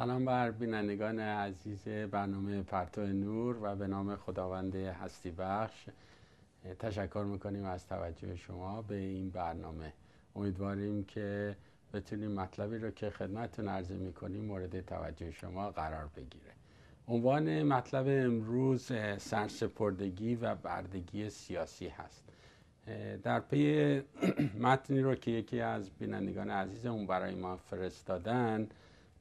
سلام بر بینندگان عزیز برنامه پرتو نور و به نام خداوند هستی بخش تشکر میکنیم از توجه شما به این برنامه امیدواریم که بتونیم مطلبی رو که خدمتتون عرضه میکنیم مورد توجه شما قرار بگیره عنوان مطلب امروز سرسپردگی و بردگی سیاسی هست در پی متنی رو که یکی از بینندگان عزیزمون برای ما فرستادن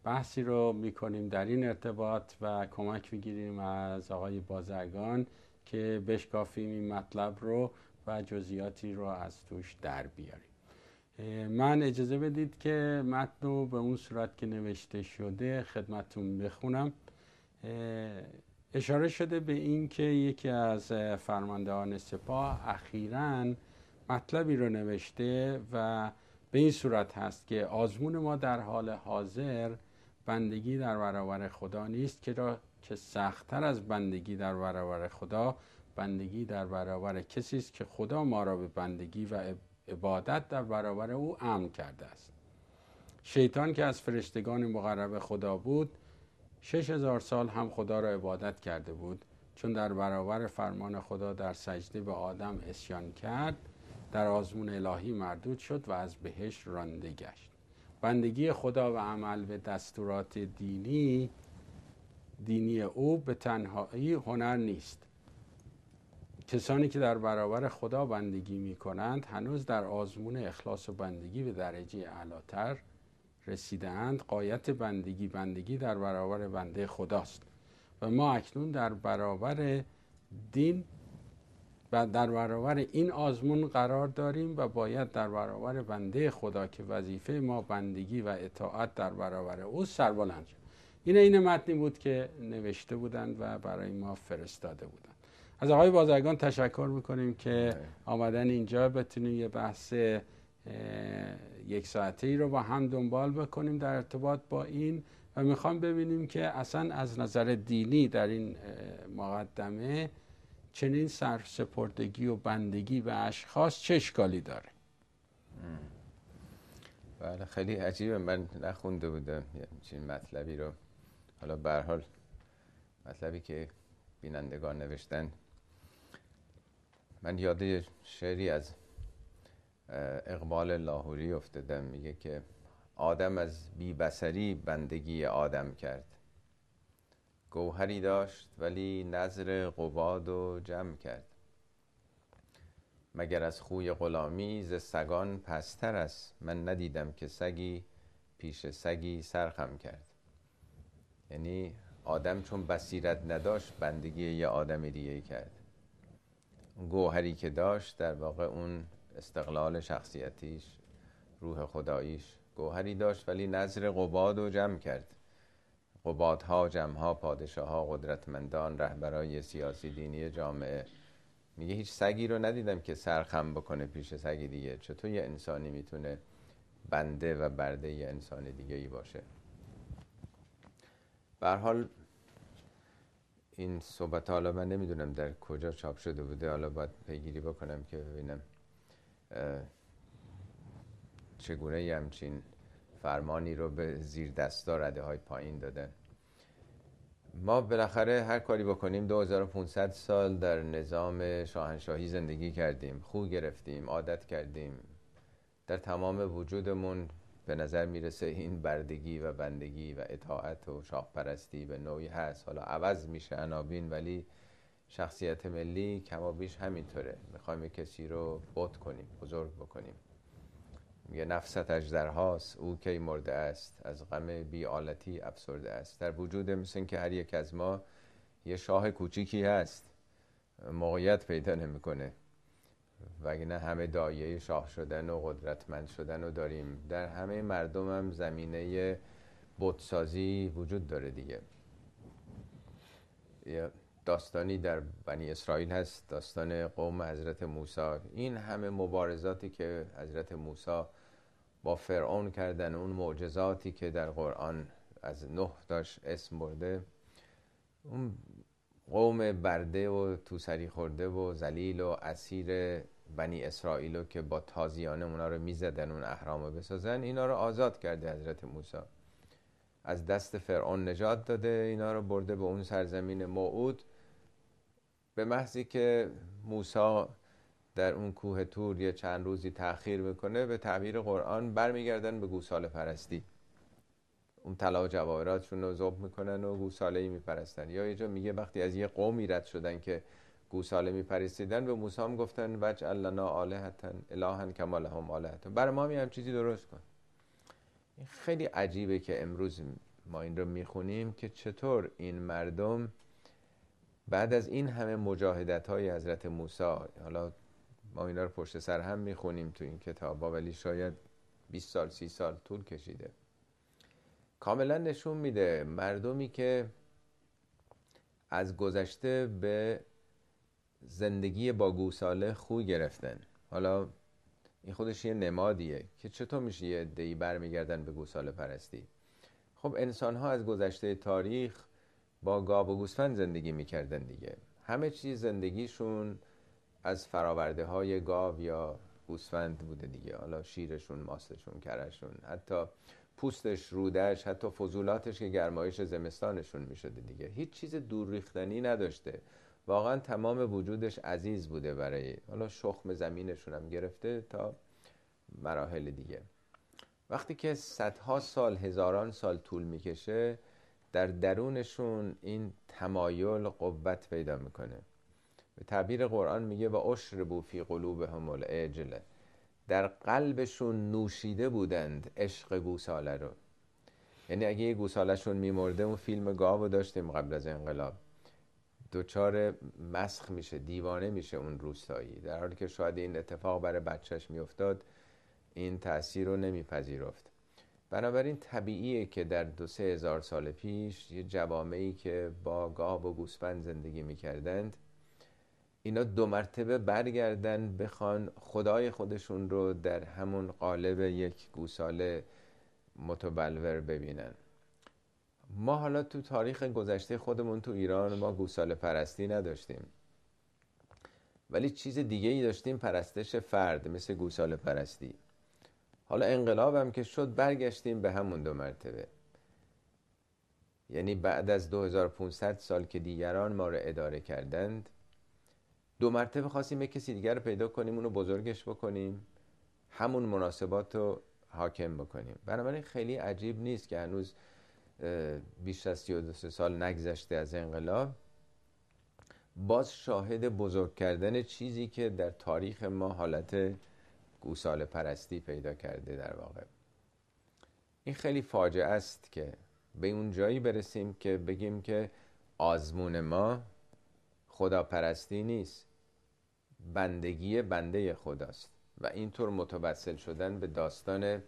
بحثی رو میکنیم در این ارتباط و کمک میگیریم از آقای بازرگان که بشکافیم این مطلب رو و جزئیاتی رو از توش در بیاریم من اجازه بدید که متن رو به اون صورت که نوشته شده خدمتون بخونم اشاره شده به این که یکی از فرماندهان سپاه اخیرا مطلبی رو نوشته و به این صورت هست که آزمون ما در حال حاضر بندگی در برابر خدا نیست که را که سختتر از بندگی در برابر خدا بندگی در برابر کسی است که خدا ما را به بندگی و عبادت در برابر او امن کرده است شیطان که از فرشتگان مقرب خدا بود شش هزار سال هم خدا را عبادت کرده بود چون در برابر فرمان خدا در سجده به آدم اسیان کرد در آزمون الهی مردود شد و از بهش رانده گشت بندگی خدا و عمل به دستورات دینی دینی او به تنهایی هنر نیست کسانی که در برابر خدا بندگی می کنند هنوز در آزمون اخلاص و بندگی به درجه اعلاتر رسیدند قایت بندگی بندگی در برابر بنده خداست و ما اکنون در برابر دین و در برابر این آزمون قرار داریم و باید در برابر بنده خدا که وظیفه ما بندگی و اطاعت در برابر او سربلند شد این این متنی بود که نوشته بودند و برای ما فرستاده بودند از آقای بازرگان تشکر میکنیم که بله. آمدن اینجا بتونیم یه بحث یک ساعته ای رو با هم دنبال بکنیم در ارتباط با این و میخوام ببینیم که اصلا از نظر دینی در این مقدمه چنین سرسپردگی و بندگی و اشخاص چه اشکالی داره بله خیلی عجیبه من نخونده بودم چنین مطلبی رو حالا به مطلبی که بینندگان نوشتن من یاد شعری از اقبال لاهوری افتادم میگه که آدم از بیبسری بندگی آدم کرد گوهری داشت ولی نظر قباد و جمع کرد مگر از خوی غلامی ز سگان پستر است من ندیدم که سگی پیش سگی سرخم کرد یعنی آدم چون بصیرت نداشت بندگی یه آدم دیگه کرد گوهری که داشت در واقع اون استقلال شخصیتیش روح خداییش گوهری داشت ولی نظر قباد و جمع کرد ها، پادشاه، پادشاهها قدرتمندان رهبرای سیاسی دینی جامعه میگه هیچ سگی رو ندیدم که سرخم بکنه پیش سگی دیگه چطور یه انسانی میتونه بنده و برده یه انسان دیگه ای باشه حال این صحبت حالا من نمیدونم در کجا چاپ شده بوده حالا باید پیگیری بکنم که ببینم چگونه یه همچین فرمانی رو به زیر دستا رده های پایین دادن ما بالاخره هر کاری بکنیم 2500 سال در نظام شاهنشاهی زندگی کردیم خو گرفتیم عادت کردیم در تمام وجودمون به نظر میرسه این بردگی و بندگی و اطاعت و شاهپرستی به نوعی هست حالا عوض میشه انابین ولی شخصیت ملی کما بیش همینطوره میخوایم کسی رو بوت کنیم بزرگ بکنیم میگه نفست اجدرهاست او کی مرده است از غم بیالتی افسرده است در وجود مثل که هر یک از ما یه شاه کوچیکی هست موقعیت پیدا نمیکنه نه همه دایه شاه شدن و قدرتمند شدن رو داریم در همه مردم هم زمینه بودسازی وجود داره دیگه داستانی در بنی اسرائیل هست داستان قوم حضرت موسی این همه مبارزاتی که حضرت موسی با فرعون کردن اون معجزاتی که در قرآن از نه داشت اسم برده اون قوم برده و توسری خورده و زلیل و اسیر بنی اسرائیل که با تازیانه اونا رو میزدن اون احرام رو بسازن اینا رو آزاد کرده حضرت موسی از دست فرعون نجات داده اینا رو برده به اون سرزمین موعود به محضی که موسی در اون کوه تور یه چند روزی تأخیر بکنه به تعبیر قرآن برمیگردن به گوسال پرستی اون طلا و جواهراتشون رو ذوب میکنن و گوساله ای میپرستن یا یه میگه وقتی از یه قومی رد شدن که گوساله میپرستیدن به موسی هم گفتن وجع لنا آلهتن الهن کما لهم آلهتن برای ما هم چیزی درست کن خیلی عجیبه که امروز ما این رو میخونیم که چطور این مردم بعد از این همه مجاهدت های حضرت موسی حالا اینا رو پشت سر هم میخونیم تو این کتاب ولی شاید 20 سال 30 سال طول کشیده کاملا نشون میده مردمی که از گذشته به زندگی با گوساله خو گرفتن حالا این خودش یه نمادیه که چطور میشه یه عده‌ای برمیگردن به گوساله پرستی خب انسان ها از گذشته تاریخ با گاب و گوسفند زندگی میکردن دیگه همه چیز زندگیشون از فراورده های گاو یا گوسفند بوده دیگه حالا شیرشون ماستشون کرشون حتی پوستش رودش حتی فضولاتش که گرمایش زمستانشون می شده دیگه هیچ چیز دور ریختنی نداشته واقعا تمام وجودش عزیز بوده برای حالا شخم زمینشون هم گرفته تا مراحل دیگه وقتی که صدها سال هزاران سال طول میکشه در درونشون این تمایل قوت پیدا میکنه به تعبیر قرآن میگه و بو فی قلوبهم العجله در قلبشون نوشیده بودند عشق گوساله رو یعنی اگه یه گوسالهشون میمرده اون فیلم گاو داشتیم قبل از انقلاب دوچار مسخ میشه دیوانه میشه اون روستایی در حالی که شاید این اتفاق برای بچهش میافتاد این تاثیر رو نمیپذیرفت بنابراین طبیعیه که در دو سه هزار سال پیش یه جوامعی که با گاو و گوسفند زندگی میکردند اینا دو مرتبه برگردن بخوان خدای خودشون رو در همون قالب یک گوساله متبلور ببینن ما حالا تو تاریخ گذشته خودمون تو ایران ما گوساله پرستی نداشتیم ولی چیز دیگه ای داشتیم پرستش فرد مثل گوساله پرستی حالا انقلاب هم که شد برگشتیم به همون دو مرتبه یعنی بعد از 2500 سال که دیگران ما رو اداره کردند دو مرتبه خواستیم یک کسی دیگر رو پیدا کنیم اونو بزرگش بکنیم همون مناسبات رو حاکم بکنیم بنابراین خیلی عجیب نیست که هنوز بیش از 32 سال نگذشته از انقلاب باز شاهد بزرگ کردن چیزی که در تاریخ ما حالت گوساله پرستی پیدا کرده در واقع این خیلی فاجعه است که به اون جایی برسیم که بگیم که آزمون ما خداپرستی نیست بندگی بنده خداست و اینطور متوسل شدن به داستان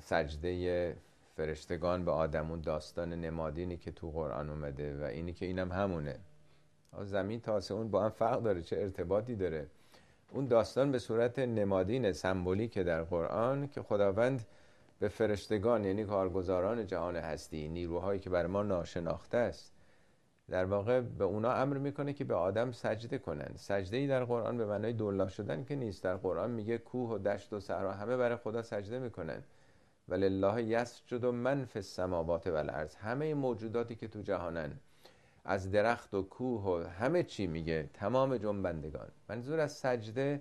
سجده فرشتگان به آدمون داستان نمادینی که تو قرآن اومده و اینی که اینم همونه زمین تا اون با هم فرق داره چه ارتباطی داره اون داستان به صورت نمادین که در قرآن که خداوند به فرشتگان یعنی کارگزاران جهان هستی نیروهایی که بر ما ناشناخته است در واقع به اونا امر میکنه که به آدم سجده کنن سجده ای در قرآن به معنای دولا شدن که نیست در قرآن میگه کوه و دشت و صحرا همه برای خدا سجده میکنن ولله یسجد و من فی السماوات و الارض همه موجوداتی که تو جهانن از درخت و کوه و همه چی میگه تمام جنبندگان منظور از سجده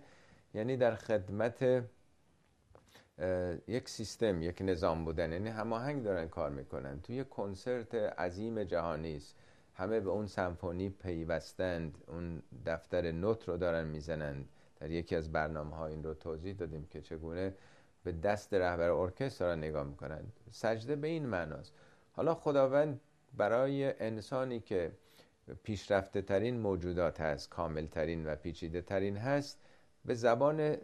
یعنی در خدمت یک سیستم یک نظام بودن یعنی هماهنگ دارن کار میکنن توی کنسرت عظیم جهانی همه به اون سمفونی پیوستند اون دفتر نوت رو دارن میزنند در یکی از برنامه ها این رو توضیح دادیم که چگونه به دست رهبر ارکستر را نگاه میکنند سجده به این معناست حالا خداوند برای انسانی که پیشرفته ترین موجودات هست کامل ترین و پیچیده ترین هست به زبان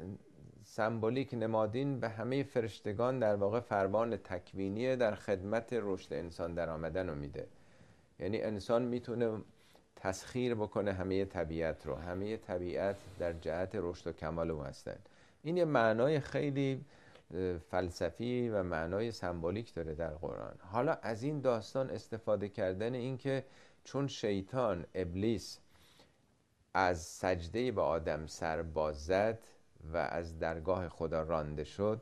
سمبولیک نمادین به همه فرشتگان در واقع فرمان تکوینی در خدمت رشد انسان در آمدن رو میده یعنی انسان میتونه تسخیر بکنه همه طبیعت رو همه طبیعت در جهت رشد و کمال او هستند این یه معنای خیلی فلسفی و معنای سمبولیک داره در قرآن حالا از این داستان استفاده کردن اینکه چون شیطان ابلیس از سجده به آدم سر و از درگاه خدا رانده شد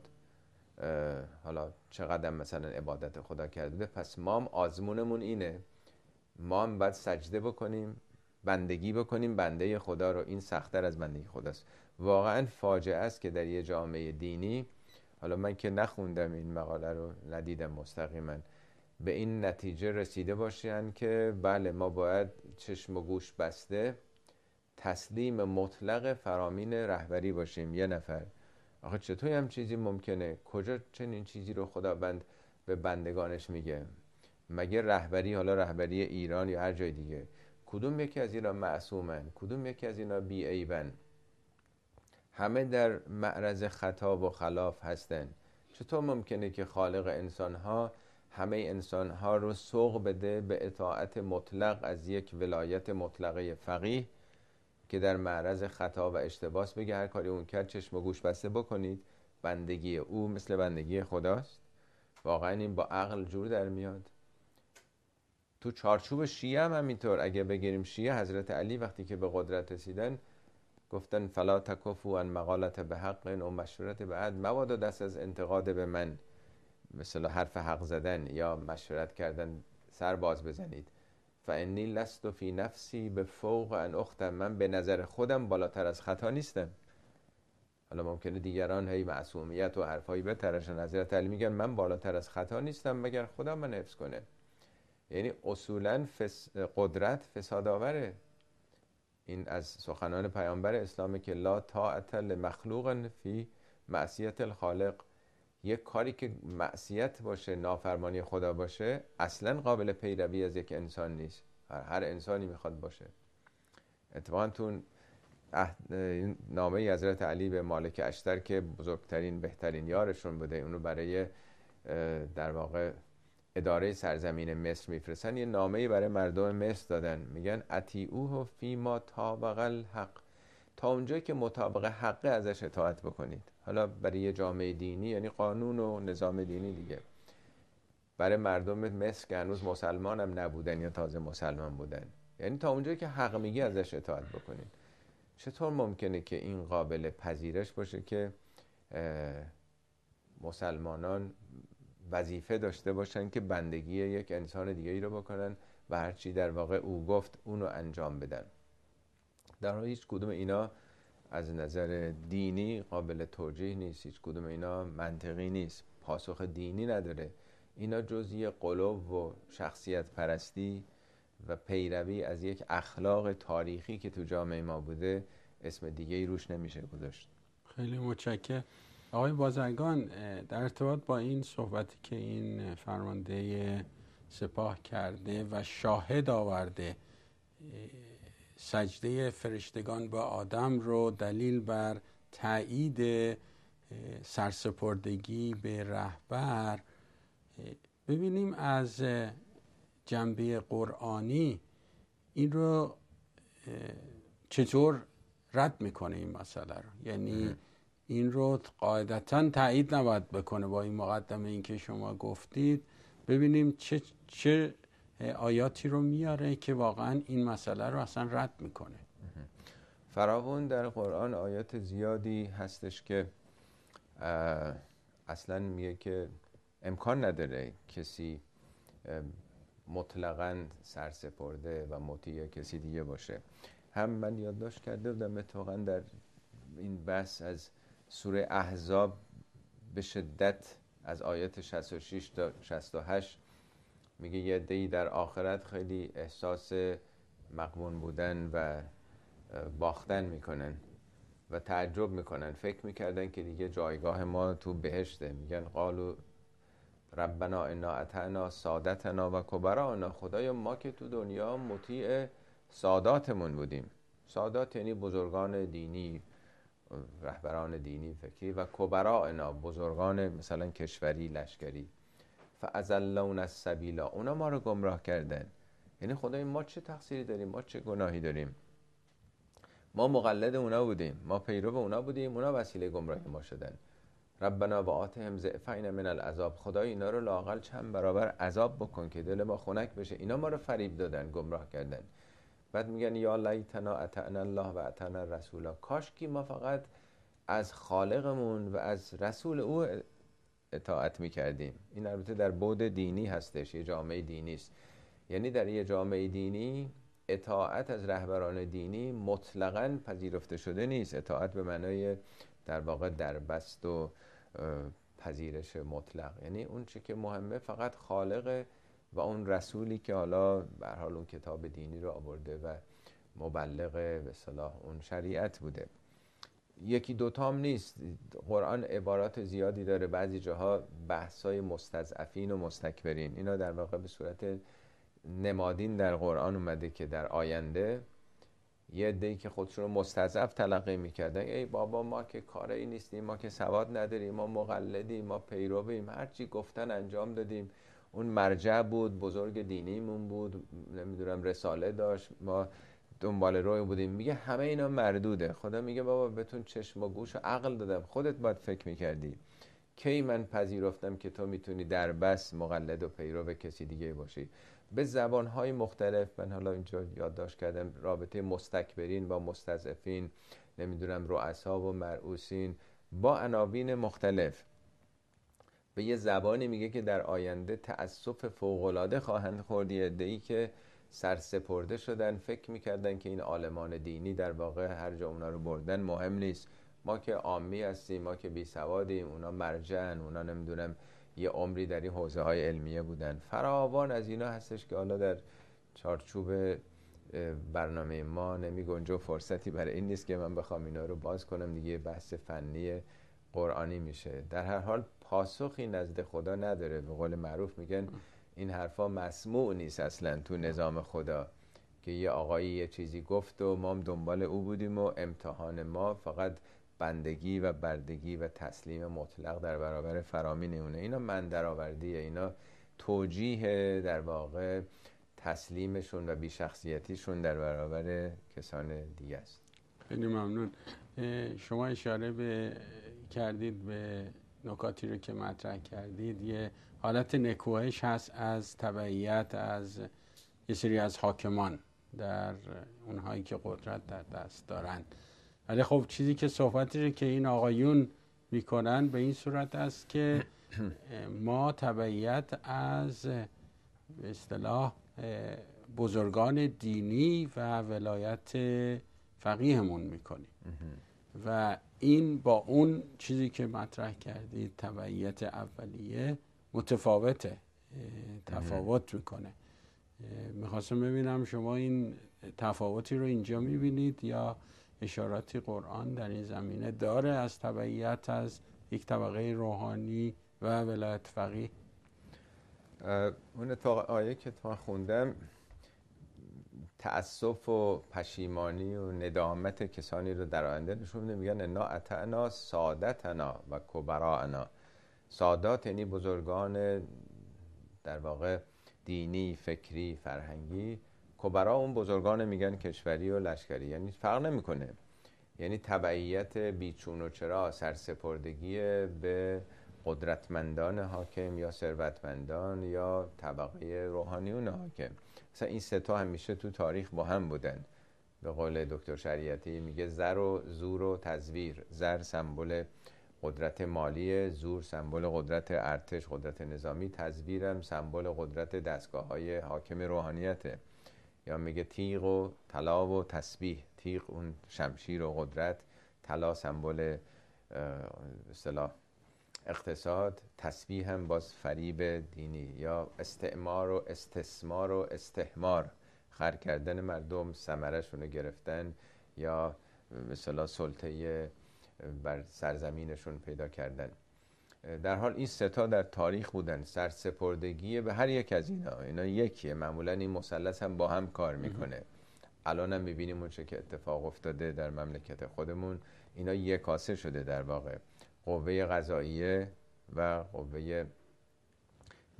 حالا چقدر مثلا عبادت خدا کرده پس مام آزمونمون اینه ما هم باید سجده بکنیم بندگی بکنیم بنده خدا رو این سختتر از بندگی خداست واقعا فاجعه است که در یه جامعه دینی حالا من که نخوندم این مقاله رو ندیدم مستقیما به این نتیجه رسیده باشن که بله ما باید چشم و گوش بسته تسلیم مطلق فرامین رهبری باشیم یه نفر آخه چطوری هم چیزی ممکنه کجا چنین چیزی رو خدا بند به بندگانش میگه مگه رهبری حالا رهبری ایران یا هر جای دیگه کدوم یکی از اینا معصومن کدوم یکی از اینا بیعیبن همه در معرض خطا و خلاف هستن چطور ممکنه که خالق انسان ها همه انسان ها رو سوق بده به اطاعت مطلق از یک ولایت مطلقه فقیه که در معرض خطا و اشتباس بگه هر کاری اون کرد چشم و گوش بسته بکنید بندگی او مثل بندگی خداست واقعا این با عقل جور در میاد تو چارچوب شیعه هم همینطور اگه بگیریم شیعه حضرت علی وقتی که به قدرت رسیدن گفتن فلا تکفو ان مقالت به حق این و مشورت به عد مواد دست از انتقاد به من مثلا حرف حق زدن یا مشورت کردن سر باز بزنید فانی لست فی نفسی به فوق ان اختم من به نظر خودم بالاتر از خطا نیستم حالا ممکنه دیگران هی معصومیت و حرفایی بترشن حضرت علی میگن من بالاتر از خطا نیستم مگر خودم من حفظ کنه یعنی اصولا فس... قدرت فساد این از سخنان پیامبر اسلامه که لا طاعت مخلوق فی معصیت الخالق یک کاری که معصیت باشه نافرمانی خدا باشه اصلا قابل پیروی از یک انسان نیست هر انسانی میخواد باشه اتفاقا تو نامه حضرت علی به مالک اشتر که بزرگترین بهترین یارشون بوده اونو برای در واقع اداره سرزمین مصر میفرستن یه نامه برای مردم مصر دادن میگن و فی ما تابق الحق تا اونجا که مطابق حق ازش اطاعت بکنید حالا برای یه جامعه دینی یعنی قانون و نظام دینی دیگه برای مردم مصر که هنوز مسلمان هم نبودن یا تازه مسلمان بودن یعنی تا اونجا که حق میگی ازش اطاعت بکنید چطور ممکنه که این قابل پذیرش باشه که مسلمانان وظیفه داشته باشن که بندگی یک انسان دیگه ای رو بکنن و هرچی در واقع او گفت اونو انجام بدن در حال هیچ کدوم اینا از نظر دینی قابل توجیه نیست هیچ کدوم اینا منطقی نیست پاسخ دینی نداره اینا جزی قلوب و شخصیت پرستی و پیروی از یک اخلاق تاریخی که تو جامعه ما بوده اسم دیگه ای روش نمیشه گذاشت خیلی متشکرم آقای بازرگان در ارتباط با این صحبتی که این فرمانده سپاه کرده و شاهد آورده سجده فرشتگان به آدم رو دلیل بر تایید سرسپردگی به رهبر ببینیم از جنبه قرآنی این رو چطور رد میکنه این مسئله رو یعنی این رو قاعدتا تایید نباید بکنه با این مقدمه اینکه شما گفتید ببینیم چه, چه آیاتی رو میاره که واقعا این مسئله رو اصلا رد میکنه فراوان در قرآن آیات زیادی هستش که اصلا میگه که امکان نداره کسی مطلقا سرسپرده و مطیع کسی دیگه باشه هم من یادداشت کرده بودم اتفاقا در این بحث از سوره احزاب به شدت از آیات 66 تا 68 میگه یه دی در آخرت خیلی احساس مقبون بودن و باختن میکنن و تعجب میکنن فکر میکردن که دیگه جایگاه ما تو بهشته میگن قالو ربنا انا اتنا سادتنا و کبرانا خدای ما که تو دنیا مطیع ساداتمون بودیم سادات یعنی بزرگان دینی رهبران دینی فکری و کبرائنا بزرگان مثلا کشوری لشکری از السبیلا اونا ما رو گمراه کردن یعنی خدای ما چه تقصیری داریم ما چه گناهی داریم ما مقلد اونا بودیم ما پیرو اونا بودیم اونا وسیله گمراهی ما شدن ربنا و آتهم زعفین من العذاب خدای اینا رو لاقل چند برابر عذاب بکن که دل ما خنک بشه اینا ما رو فریب دادن گمراه کردن بعد میگن یا لیتنا اطعنا الله و اطعنا رسولا کاش که ما فقط از خالقمون و از رسول او اطاعت میکردیم این البته در بود دینی هستش یه جامعه دینی است یعنی در یه جامعه دینی اطاعت از رهبران دینی مطلقا پذیرفته شده نیست اطاعت به معنای در واقع دربست و پذیرش مطلق یعنی اون چی که مهمه فقط خالق و اون رسولی که حالا به حال اون کتاب دینی رو آورده و مبلغ به صلاح اون شریعت بوده یکی دوتام نیست قرآن عبارات زیادی داره بعضی جاها بحثای مستضعفین و مستکبرین اینا در واقع به صورت نمادین در قرآن اومده که در آینده یه دی که خودشون رو مستضعف تلقی میکردن ای بابا ما که کاری نیستیم ما که سواد نداریم ما مقلدیم ما پیرویم هرچی گفتن انجام دادیم اون مرجع بود بزرگ دینیمون بود نمیدونم رساله داشت ما دنبال روی بودیم میگه همه اینا مردوده خدا میگه بابا بهتون چشم و گوش و عقل دادم خودت باید فکر میکردی کی من پذیرفتم که تو میتونی در بس مقلد و پیرو کسی دیگه باشی به زبانهای مختلف من حالا اینجا یادداشت کردم رابطه مستکبرین با مستضعفین نمیدونم رؤسا و مرعوسین با عناوین مختلف یه زبانی میگه که در آینده تأسف فوقلاده خواهند خورد ای که سرسپرده شدن فکر میکردن که این آلمان دینی در واقع هر جا اونا رو بردن مهم نیست ما که عامی هستیم ما که بی اونا مرجن اونا نمیدونم یه عمری در این حوزه های علمیه بودن فراوان از اینا هستش که حالا در چارچوب برنامه ما نمی گنجه و فرصتی برای این نیست که من بخوام اینا رو باز کنم دیگه بحث فنی قرآنی میشه در هر حال پاسخی نزد خدا نداره به قول معروف میگن این حرفا مسموع نیست اصلا تو نظام خدا که یه آقایی یه چیزی گفت و ما دنبال او بودیم و امتحان ما فقط بندگی و بردگی و تسلیم مطلق در برابر فرامین اونه اینا من درآوردیه اینا توجیه در واقع تسلیمشون و بیشخصیتیشون در برابر کسان دیگه است خیلی ممنون شما اشاره به کردید به نکاتی رو که مطرح کردید یه حالت نکوهش هست از تبعیت از یه سری از حاکمان در اونهایی که قدرت در دست دارند ولی خب چیزی که صحبتی که این آقایون میکنن به این صورت است که ما تبعیت از اصطلاح بزرگان دینی و ولایت فقیهمون میکنیم و این با اون چیزی که مطرح کردید تبعیت اولیه متفاوته تفاوت میکنه میخواستم ببینم شما این تفاوتی رو اینجا میبینید یا اشاراتی قرآن در این زمینه داره از تبعیت از یک طبقه روحانی و ولایت فقیه اون آیه که تا خوندم تأسف و پشیمانی و ندامت کسانی رو در آینده نشون میده میگن انا اتعنا سادتنا و کبراعنا سادات یعنی بزرگان در واقع دینی فکری فرهنگی کبرا اون بزرگان میگن کشوری و لشکری یعنی فرق نمیکنه یعنی تبعیت بیچون و چرا سرسپردگی به قدرتمندان حاکم یا ثروتمندان یا طبقه روحانیون حاکم مثلا این ستا همیشه تو تاریخ با هم بودن به قول دکتر شریعتی میگه زر و زور و تزویر زر سمبل قدرت مالی زور سمبل قدرت ارتش قدرت نظامی تزویرم سمبل قدرت دستگاه های حاکم روحانیته یا میگه تیغ و طلا و تسبیح تیغ اون شمشیر و قدرت طلا سمبل اصطلاح اقتصاد تسبیح هم باز فریب دینی یا استعمار و استثمار و استحمار خر کردن مردم سمرشون رو گرفتن یا مثلا سلطه بر سرزمینشون پیدا کردن در حال این ستا در تاریخ بودن سرسپردگی به هر یک از اینا اینا یکیه معمولا این مثلث هم با هم کار میکنه الان هم میبینیم اون چه که اتفاق افتاده در مملکت خودمون اینا یک کاسه شده در واقع قوه قضاییه و قوه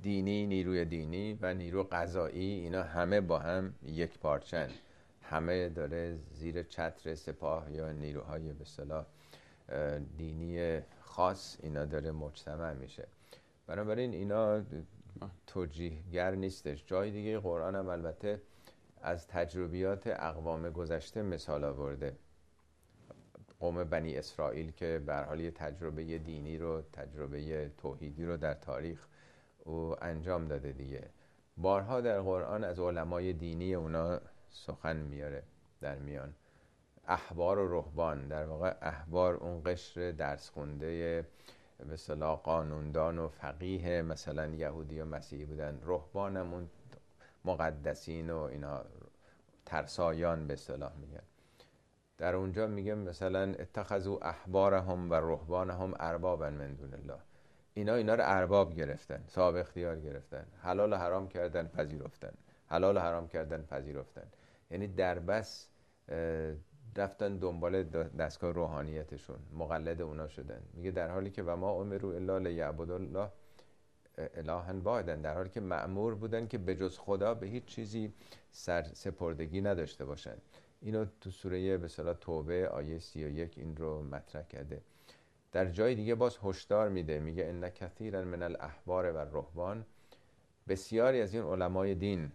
دینی نیروی دینی و نیرو قضایی اینا همه با هم یک پارچن همه داره زیر چتر سپاه یا نیروهای به صلاح دینی خاص اینا داره مجتمع میشه بنابراین اینا توجیهگر نیستش جای دیگه قرآن هم البته از تجربیات اقوام گذشته مثال آورده قوم بنی اسرائیل که به حال تجربه دینی رو تجربه توحیدی رو در تاریخ او انجام داده دیگه بارها در قرآن از علمای دینی اونا سخن میاره در میان احبار و رهبان در واقع احبار اون قشر درس خونده مثلا قانوندان و فقیه مثلا یهودی و مسیحی بودن رهبانمون مقدسین و اینا ترسایان به صلاح میگن در اونجا میگه مثلا اتخذوا احبارهم و رهبانهم اربابا من دون الله اینا اینا رو ارباب گرفتن صاحب اختیار گرفتن حلال و حرام کردن پذیرفتن حلال و حرام کردن پذیرفتن یعنی در بس رفتن دنبال دستگاه روحانیتشون مقلد اونا شدن میگه در حالی که و ما امرو الا لیعبد الله الهن بایدن در حالی که معمور بودن که بجز خدا به هیچ چیزی سر سپردگی نداشته باشند اینو تو سوره به صلاح توبه آیه یک این رو مطرح کرده در جای دیگه باز هشدار میده میگه ان کثیرا من الاحبار و رهبان بسیاری از این علمای دین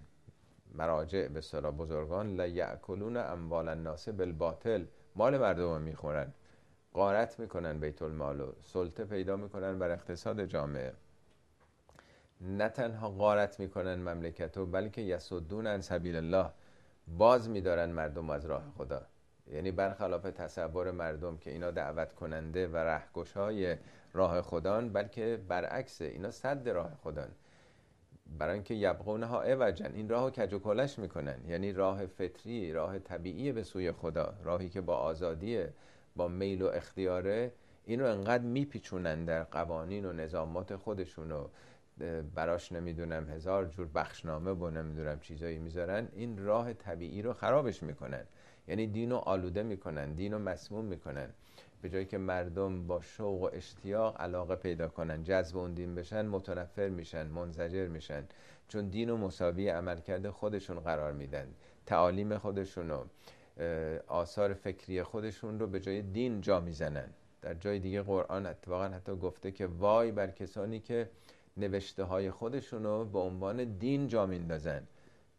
مراجع به بزرگان لا اموال الناس بالباطل مال مردم میخورن غارت میکنن بیت المال و سلطه پیدا میکنن بر اقتصاد جامعه نه تنها غارت میکنن مملکت بلکه یسدون ان سبیل الله باز میدارن مردم از راه خدا یعنی برخلاف تصور مردم که اینا دعوت کننده و رهگوش های راه خدان بلکه برعکس اینا صد راه خدان برای اینکه ها اوجن این راه کج و کلش میکنن یعنی راه فطری راه طبیعی به سوی خدا راهی که با آزادی با میل و اختیاره این رو انقدر میپیچونن در قوانین و نظامات خودشونو. براش نمیدونم هزار جور بخشنامه و نمیدونم چیزایی میذارن این راه طبیعی رو خرابش میکنن یعنی دین رو آلوده میکنن دین رو مسموم میکنن به جایی که مردم با شوق و اشتیاق علاقه پیدا کنن جذب اون دین بشن متنفر میشن منزجر میشن چون دین و مساوی عملکرد خودشون قرار میدن تعالیم خودشون و آثار فکری خودشون رو به جای دین جا میزنن در جای دیگه قرآن اتفاقا حتی گفته که وای بر کسانی که نوشته های رو به عنوان دین جا میندازن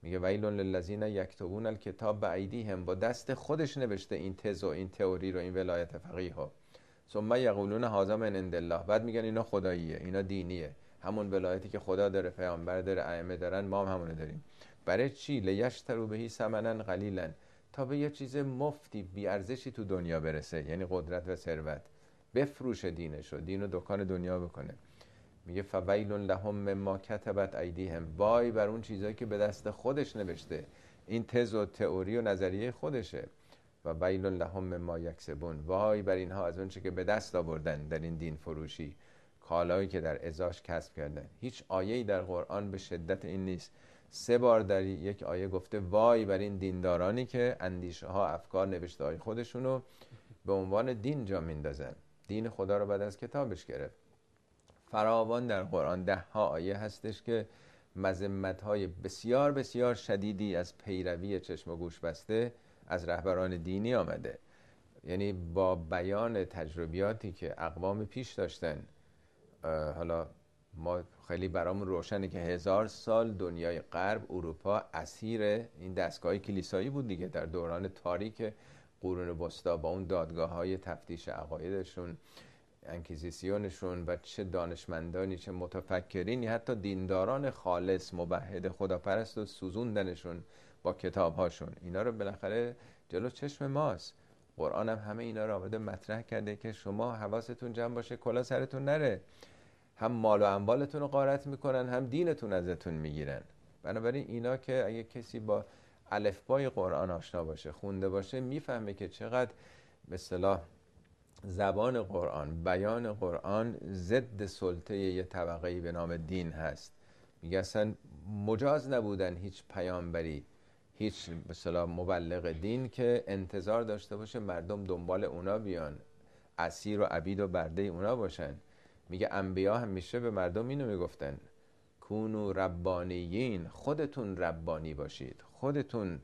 میگه ویلون للذین یکتبون الکتاب هم با دست خودش نوشته این تز و این تئوری رو این ولایت فقیه ها ثم یقولون هذا من عند الله بعد میگن اینا خداییه اینا دینیه همون ولایتی که خدا داره پیامبر داره ائمه دارن ما هم همونه داریم برای چی لیشترو بهی ثمنا قلیلا تا به یه چیز مفتی بی ارزشی تو دنیا برسه یعنی قدرت و ثروت بفروش دینش رو دکان دنیا بکنه میگه فویل لهم مما کتبت ایدیهم وای بر اون چیزایی که به دست خودش نوشته این تز و تئوری و نظریه خودشه و ویل لهم مما یکسبون وای بر اینها از اون که به دست آوردن در این دین فروشی کالایی که در ازاش کسب کردن هیچ ای در قرآن به شدت این نیست سه بار در یک آیه گفته وای بر این دیندارانی که اندیشه ها افکار نوشته های خودشونو به عنوان دین جا میندازن دین خدا رو بعد از کتابش گرفت فراوان در قرآن ده ها آیه هستش که مذمت های بسیار بسیار شدیدی از پیروی چشم و گوش بسته از رهبران دینی آمده یعنی با بیان تجربیاتی که اقوام پیش داشتن حالا ما خیلی برامون روشنه که هزار سال دنیای غرب اروپا اسیر این دستگاه کلیسایی بود دیگه در دوران تاریک قرون وسطا با اون دادگاه های تفتیش عقایدشون انکیزیسیونشون و چه دانشمندانی چه متفکرینی حتی دینداران خالص مبهد خداپرست و سوزوندنشون با کتابهاشون اینا رو بالاخره جلو چشم ماست قرآن هم همه اینا رو آمده مطرح کرده که شما حواستون جمع باشه کلا سرتون نره هم مال و اموالتون رو قارت میکنن هم دینتون ازتون میگیرن بنابراین اینا که اگه کسی با الفبای قرآن آشنا باشه خونده باشه میفهمه که چقدر به زبان قرآن بیان قرآن ضد سلطه یه طبقه به نام دین هست میگه اصلا مجاز نبودن هیچ پیامبری هیچ مثلا مبلغ دین که انتظار داشته باشه مردم دنبال اونا بیان اسیر و عبید و برده اونا باشن میگه انبیا همیشه به مردم اینو میگفتن کونو ربانیین خودتون ربانی باشید خودتون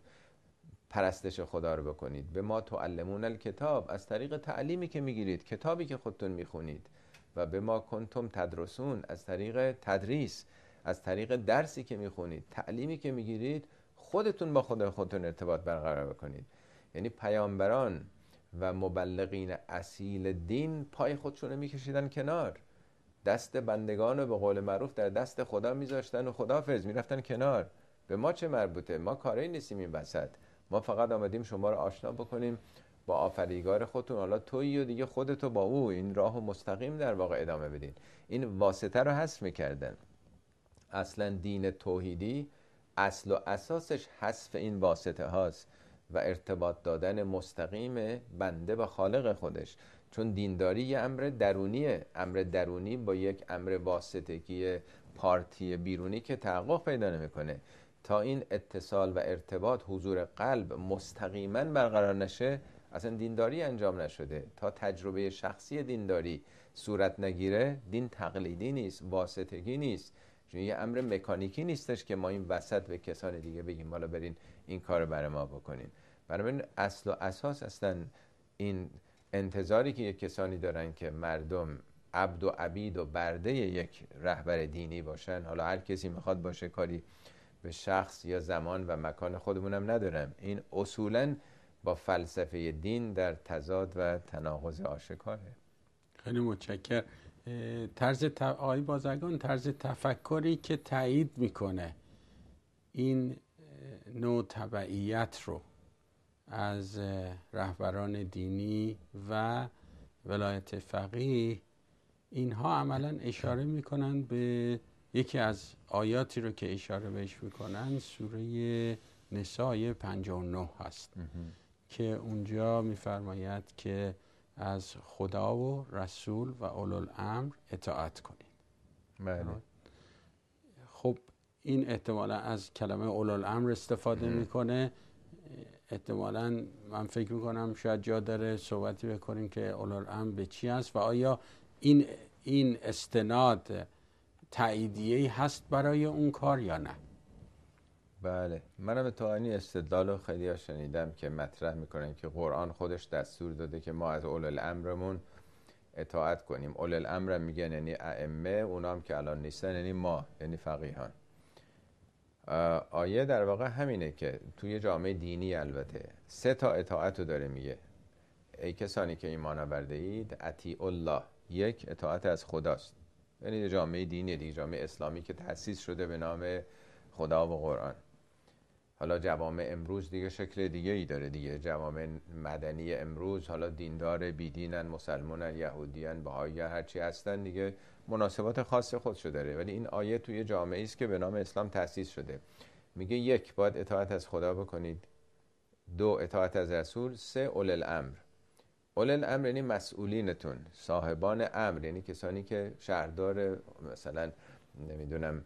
پرستش خدا رو بکنید به ما تعلمون الکتاب از طریق تعلیمی که میگیرید کتابی که خودتون میخونید و به ما کنتم تدرسون از طریق تدریس از طریق درسی که میخونید تعلیمی که میگیرید خودتون با خدا خودتون ارتباط برقرار بکنید یعنی پیامبران و مبلغین اصیل دین پای خودشون رو میکشیدن کنار دست بندگان رو به قول معروف در دست خدا میذاشتن و خدا فرز میرفتن کنار به ما چه مربوطه ما کاری نیستیم این وسط ما فقط آمدیم شما رو آشنا بکنیم با آفریگار خودتون حالا تویی و دیگه خودتو با او این راه مستقیم در واقع ادامه بدین این واسطه رو حذف میکردن اصلا دین توحیدی اصل و اساسش حذف این واسطه هاست و ارتباط دادن مستقیم بنده به خالق خودش چون دینداری یه امر درونیه امر درونی با یک امر واسطگی پارتی بیرونی که تحقق پیدا نمیکنه تا این اتصال و ارتباط حضور قلب مستقیما برقرار نشه اصلا دینداری انجام نشده تا تجربه شخصی دینداری صورت نگیره دین تقلیدی نیست واسطگی نیست چون یعنی یه امر مکانیکی نیستش که ما این وسط به کسان دیگه بگیم حالا برین این کار برای ما بکنین من اصل و اساس اصلا این انتظاری که یک کسانی دارن که مردم عبد و عبید و برده یک رهبر دینی باشن حالا هر کسی میخواد باشه کاری به شخص یا زمان و مکان خودمونم ندارم این اصولا با فلسفه دین در تضاد و تناقض آشکاره خیلی متشکر طرز ت... آقای بازرگان طرز تفکری که تایید میکنه این نوع طبعیت رو از رهبران دینی و ولایت فقیه اینها عملا اشاره میکنند به یکی از آیاتی رو که اشاره بهش میکنن سوره نسای 59 هست که اونجا میفرماید که از خدا و رسول و اولوالامر الامر اطاعت کنید بله خب این احتمالا از کلمه اولو الامر استفاده میکنه احتمالا من فکر میکنم شاید جا داره صحبتی بکنیم که اولو الامر به چی است و آیا این این استناد تاییدیه هست برای اون کار یا نه بله منم به این استدلال خیلی ها شنیدم که مطرح میکنن که قرآن خودش دستور داده که ما از اول الامرمون اطاعت کنیم اول الامر میگن یعنی ائمه اونا هم که الان نیستن یعنی ما یعنی فقیهان آیه در واقع همینه که توی جامعه دینی البته سه تا اطاعت رو داره میگه ای کسانی که ایمان آورده اید اطیع الله یک اطاعت از خداست یعنی جامعه دینه دیگه جامعه اسلامی که تأسیس شده به نام خدا و قرآن حالا جوامع امروز دیگه شکل دیگه ای داره دیگه جوامع مدنی امروز حالا دیندار بیدینن مسلمانن یهودیان بهایی هرچی هستن دیگه مناسبات خاص خودشو داره ولی این آیه توی جامعه است که به نام اسلام تأسیس شده میگه یک باید اطاعت از خدا بکنید دو اطاعت از رسول سه اول الامر اول الامر یعنی مسئولینتون صاحبان امر یعنی کسانی که شهردار مثلا نمیدونم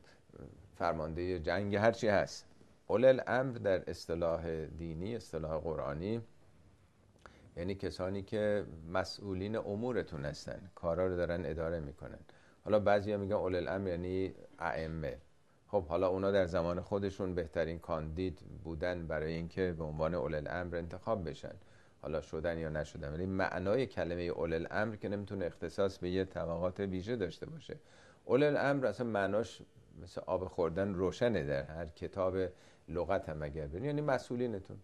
فرمانده جنگ هرچی هست اول الامر در اصطلاح دینی اصطلاح قرآنی یعنی کسانی که مسئولین امورتون هستن کارا رو دارن اداره میکنن حالا بعضیا میگن اول الامر یعنی ائمه خب حالا اونا در زمان خودشون بهترین کاندید بودن برای اینکه به عنوان اول الامر انتخاب بشن حالا شدن یا نشدن ولی معنای کلمه اول الامر که نمیتونه اختصاص به یه طبقات ویژه داشته باشه اول الامر اصلا معناش مثل آب خوردن روشنه در هر کتاب لغت هم اگر یعنی مسئولینتون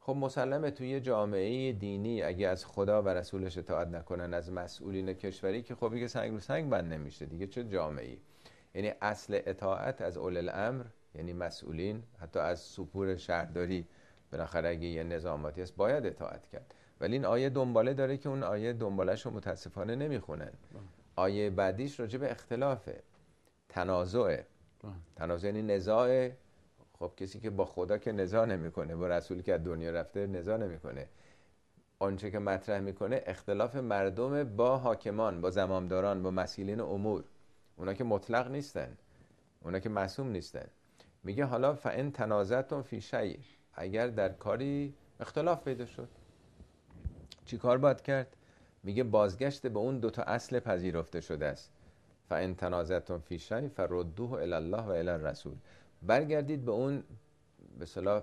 خب مسلمه توی یه جامعه دینی اگه از خدا و رسولش اطاعت نکنن از مسئولین کشوری که خب که سنگ رو سنگ بند نمیشه دیگه چه جامعه یعنی اصل اطاعت از اول الامر یعنی مسئولین حتی از سپور شهرداری بالاخره اگه یه نظاماتی است باید اطاعت کرد ولی این آیه دنباله داره که اون آیه دنبالش رو متاسفانه نمیخونن بله. آیه بعدیش راجع به اختلافه تنازعه بله. تنازع یعنی نزاع خب کسی که با خدا که نزاع نمیکنه با رسولی که از دنیا رفته نزاع نمیکنه آنچه که مطرح میکنه اختلاف مردم با حاکمان با زمامداران با مسئولین امور اونا که مطلق نیستن اونا که معصوم نیستن میگه حالا فئن تنازعتون فی شیء اگر در کاری اختلاف پیدا شد چی کار باید کرد؟ میگه بازگشت به اون دوتا اصل پذیرفته شده است فان انتنازتون فی شیء فردوه الله و الان رسول برگردید به اون به صلاح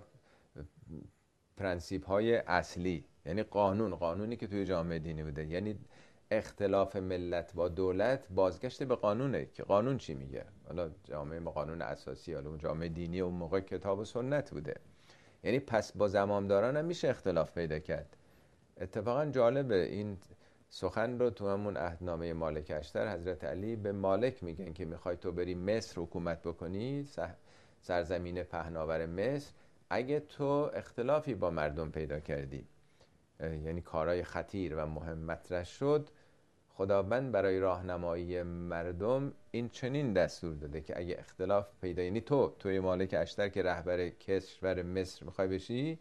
پرنسیپ های اصلی یعنی قانون قانونی که توی جامعه دینی بوده یعنی اختلاف ملت با دولت بازگشت به قانونه که قانون چی میگه حالا جامعه ما قانون اساسی حالا جامعه دینی اون موقع کتاب و سنت بوده یعنی پس با زمامداران هم میشه اختلاف پیدا کرد اتفاقا جالبه این سخن رو تو همون عهدنامه مالک اشتر حضرت علی به مالک میگن که میخوای تو بری مصر حکومت بکنی سرزمین پهناور مصر اگه تو اختلافی با مردم پیدا کردی یعنی کارهای خطیر و مهم مطرح شد خداوند برای راهنمایی مردم این چنین دستور داده که اگه اختلاف پیدا یعنی تو توی مالک اشتر که رهبر کشور مصر میخوای بشی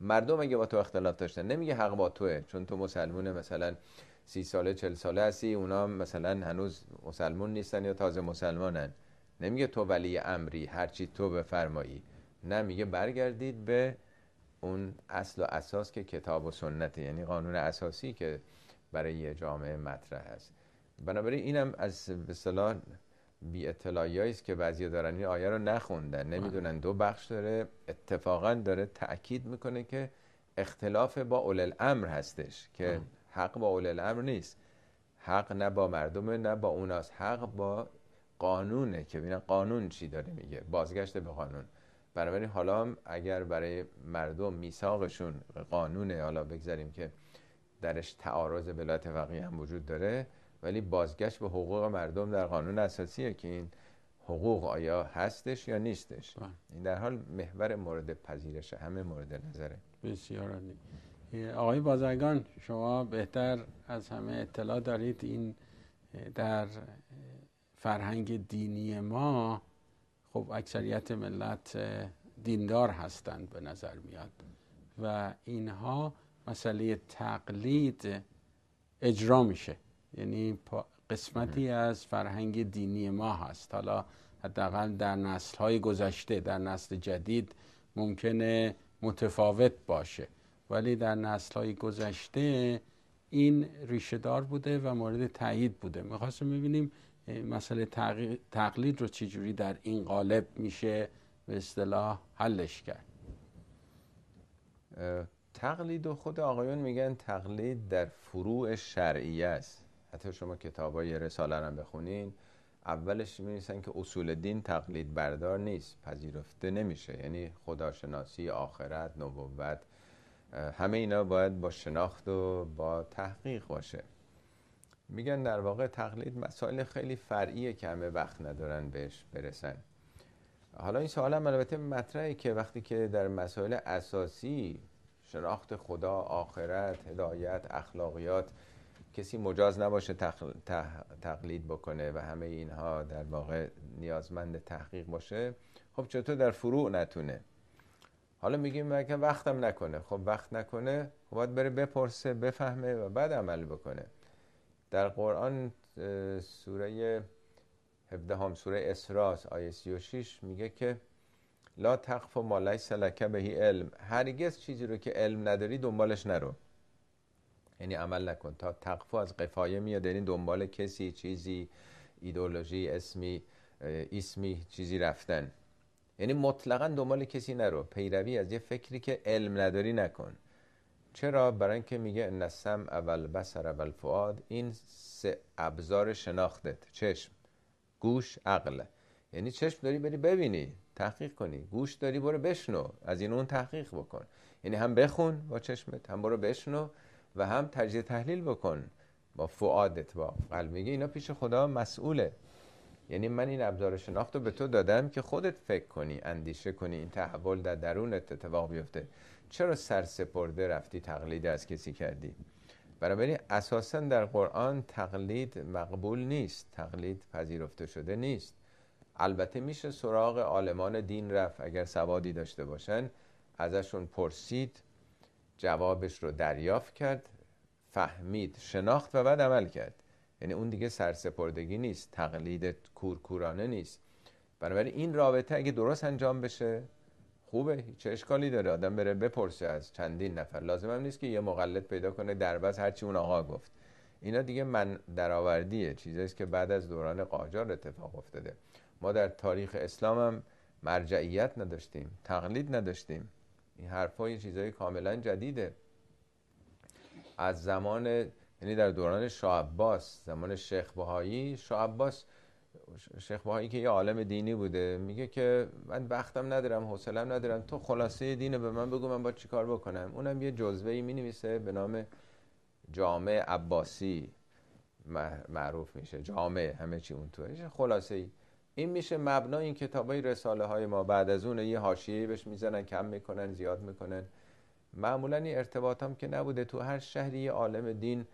مردم اگه با تو اختلاف داشتن نمیگه حق با توه چون تو مسلمونه مثلا سی ساله چل ساله هستی اونا مثلا هنوز مسلمون نیستن یا تازه مسلمانن نمیگه تو ولی امری هرچی تو بفرمایی نه میگه برگردید به اون اصل و اساس که کتاب و سنته یعنی قانون اساسی که برای جامعه مطرح هست بنابراین اینم از به بی اطلاعی است که بعضی دارن این آیه رو نخوندن نمیدونن دو بخش داره اتفاقا داره تاکید میکنه که اختلاف با اول الامر هستش که حق با اول الامر نیست حق نه با مردمه نه با اوناست حق با قانونه که ببینن قانون چی داره میگه بازگشت به قانون بنابراین حالا اگر برای مردم میثاقشون قانونه حالا بگذاریم که درش تعارض ولایت فقیه هم وجود داره ولی بازگشت به حقوق مردم در قانون اساسیه که این حقوق آیا هستش یا نیستش بله. این در حال محور مورد پذیرش همه مورد نظره بسیار عالی آقای بازرگان شما بهتر از همه اطلاع دارید این در فرهنگ دینی ما خب اکثریت ملت دیندار هستند به نظر میاد و اینها مسئله تقلید اجرا میشه یعنی قسمتی از فرهنگ دینی ما هست حالا حداقل در نسل های گذشته در نسل جدید ممکنه متفاوت باشه ولی در نسل های گذشته این ریشهدار بوده و مورد تایید بوده میخواستم ببینیم مسئله تقلید رو چجوری در این قالب میشه به اصطلاح حلش کرد تقلید و خود آقایون میگن تقلید در فروع شرعی است حتی شما کتاب های رساله را بخونین اولش می که اصول دین تقلید بردار نیست پذیرفته نمیشه یعنی خداشناسی آخرت نبوت همه اینا باید با شناخت و با تحقیق باشه میگن در واقع تقلید مسائل خیلی فرعیه که همه وقت ندارن بهش برسن حالا این سوال هم البته مطرحه که وقتی که در مسائل اساسی شناخت خدا آخرت هدایت اخلاقیات کسی مجاز نباشه تقلید بکنه و همه اینها در واقع نیازمند تحقیق باشه خب چطور در فروع نتونه حالا میگیم مگه وقتم نکنه خب وقت نکنه خب باید بره بپرسه بفهمه و بعد عمل بکنه در قرآن سوره 17 هم سوره اسراس آیه 36 میگه که لا تخف و مالش سلکه بهی علم هرگز چیزی رو که علم نداری دنبالش نرو یعنی عمل نکن تا تقفو از قفایه میاد یعنی دنبال کسی چیزی ایدولوژی اسمی اسمی چیزی رفتن یعنی مطلقا دنبال کسی نرو پیروی از یه فکری که علم نداری نکن چرا برای اینکه میگه نسم اول بسر اول فؤاد این سه ابزار شناختت چشم گوش عقل یعنی چشم داری بری ببینی تحقیق کنی گوش داری برو بشنو از این اون تحقیق بکن یعنی هم بخون با چشمت هم برو بشنو و هم تجزیه تحلیل بکن با فعادت با قلب میگه اینا پیش خدا مسئوله یعنی من این ابزار شناخت رو به تو دادم که خودت فکر کنی اندیشه کنی این تحول در درونت اتفاق بیفته چرا سرسپرده رفتی تقلید از کسی کردی برابری اساسا در قرآن تقلید مقبول نیست تقلید پذیرفته شده نیست البته میشه سراغ عالمان دین رفت اگر سوادی داشته باشن ازشون پرسید جوابش رو دریافت کرد فهمید شناخت و بعد عمل کرد یعنی اون دیگه سرسپردگی نیست تقلید کورکورانه نیست بنابراین این رابطه اگه درست انجام بشه خوبه چه اشکالی داره آدم بره بپرسه از چندین نفر لازم هم نیست که یه مقلد پیدا کنه در بس هرچی اون آقا گفت اینا دیگه من درآوردیه چیزیست که بعد از دوران قاجار اتفاق افتاده ما در تاریخ اسلام هم مرجعیت نداشتیم تقلید نداشتیم این حرف های چیزای کاملا جدیده از زمان یعنی در دوران شاه زمان شیخ بهایی شاه شیخ بهایی که یه عالم دینی بوده میگه که من وقتم ندارم حوصلم ندارم تو خلاصه دینه به من بگو من با چیکار بکنم اونم یه جزوهی ای می نویسه به نام جامع عباسی معروف میشه جامعه همه چی اون تو خلاصه ای این میشه مبنا این کتابای رساله های ما بعد از اون یه حاشیه بهش میزنن کم میکنن زیاد میکنن معمولا این ارتباط هم که نبوده تو هر شهری عالم دین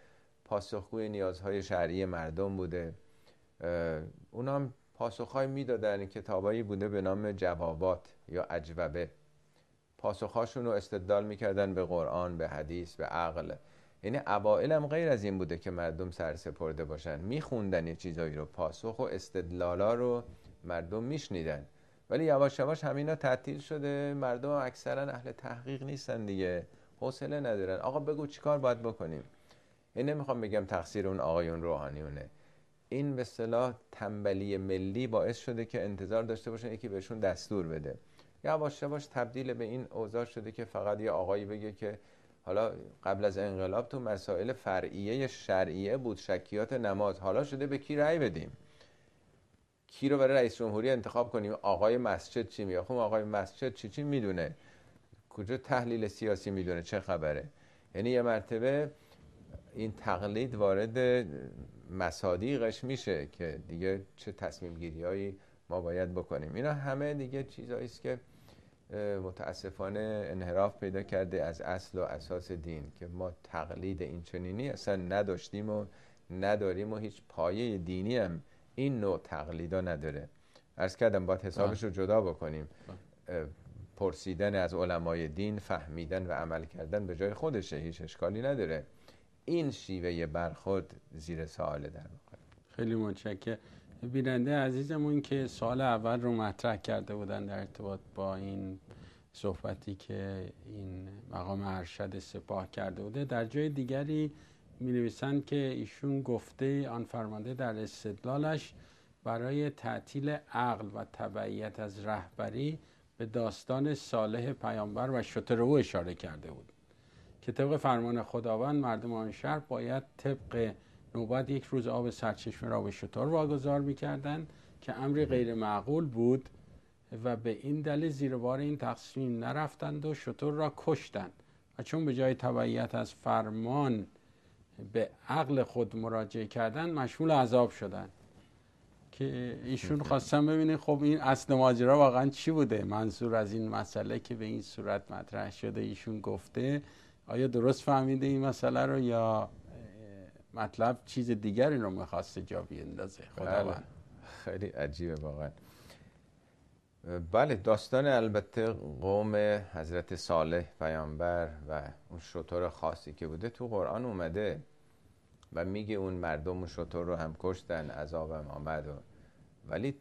پاسخگوی نیازهای شهری مردم بوده اونام هم پاسخهایی میدادن کتابایی بوده به نام جوابات یا اجوبه پاسخهاشون رو استدلال میکردن به قرآن به حدیث به عقل یعنی هم غیر از این بوده که مردم سر باشن میخوندن یه چیزایی رو پاسخ و استدلالا رو مردم میشنیدن ولی یواش یواش همینا تعطیل شده مردم اکثرا اهل تحقیق نیستن دیگه حوصله ندارن آقا بگو چیکار باید بکنیم این نمیخوام بگم تقصیر اون آقایون روحانیونه این به صلاح تنبلی ملی باعث شده که انتظار داشته باشن یکی بهشون دستور بده یواش یواش تبدیل به این اوضاع شده که فقط یه آقایی بگه که حالا قبل از انقلاب تو مسائل فرعیه شرعیه بود شکیات نماز حالا شده به کی رأی بدیم کی رو برای رئیس جمهوری انتخاب کنیم آقای مسجد چی میگه خب آقای مسجد چی چی میدونه کجا تحلیل سیاسی میدونه چه خبره یعنی یه مرتبه این تقلید وارد مصادیقش میشه که دیگه چه تصمیم گیری هایی ما باید بکنیم اینا همه دیگه چیزایی است که متاسفانه انحراف پیدا کرده از اصل و اساس دین که ما تقلید این چنینی اصلا نداشتیم و نداریم و هیچ پایه دینی هم این نوع تقلیدا نداره ارز کردم باید حسابش رو جدا بکنیم بله. پرسیدن از علمای دین فهمیدن و عمل کردن به جای خودشه هیچ اشکالی نداره این شیوه برخورد زیر سآله در خیلی متشکرم بیننده عزیزمون که سال اول رو مطرح کرده بودن در ارتباط با این صحبتی که این مقام ارشد سپاه کرده بوده در جای دیگری می نویسند که ایشون گفته آن فرمانده در استدلالش برای تعطیل عقل و تبعیت از رهبری به داستان صالح پیامبر و شتر او اشاره کرده بود که طبق فرمان خداوند مردم آن شهر باید طبق نوبت یک روز آب سرچشمه را به شطور واگذار میکردن که امری غیر معقول بود و به این دلیل زیر بار این تقسیم نرفتند و شطور را کشتند و چون به جای تبعیت از فرمان به عقل خود مراجعه کردن مشمول عذاب شدن که ایشون خواستم ببینید خب این اصل ماجرا واقعا چی بوده منظور از این مسئله که به این صورت مطرح شده ایشون گفته آیا درست فهمیده این مسئله رو یا مطلب چیز دیگری رو میخواسته جا بیندازه بله. خداوند خیلی عجیبه واقعا بله داستان البته قوم حضرت صالح پیامبر و اون شطور خاصی که بوده تو قرآن اومده و میگه اون مردم و شطور رو هم کشتن عذابم آمد و ولی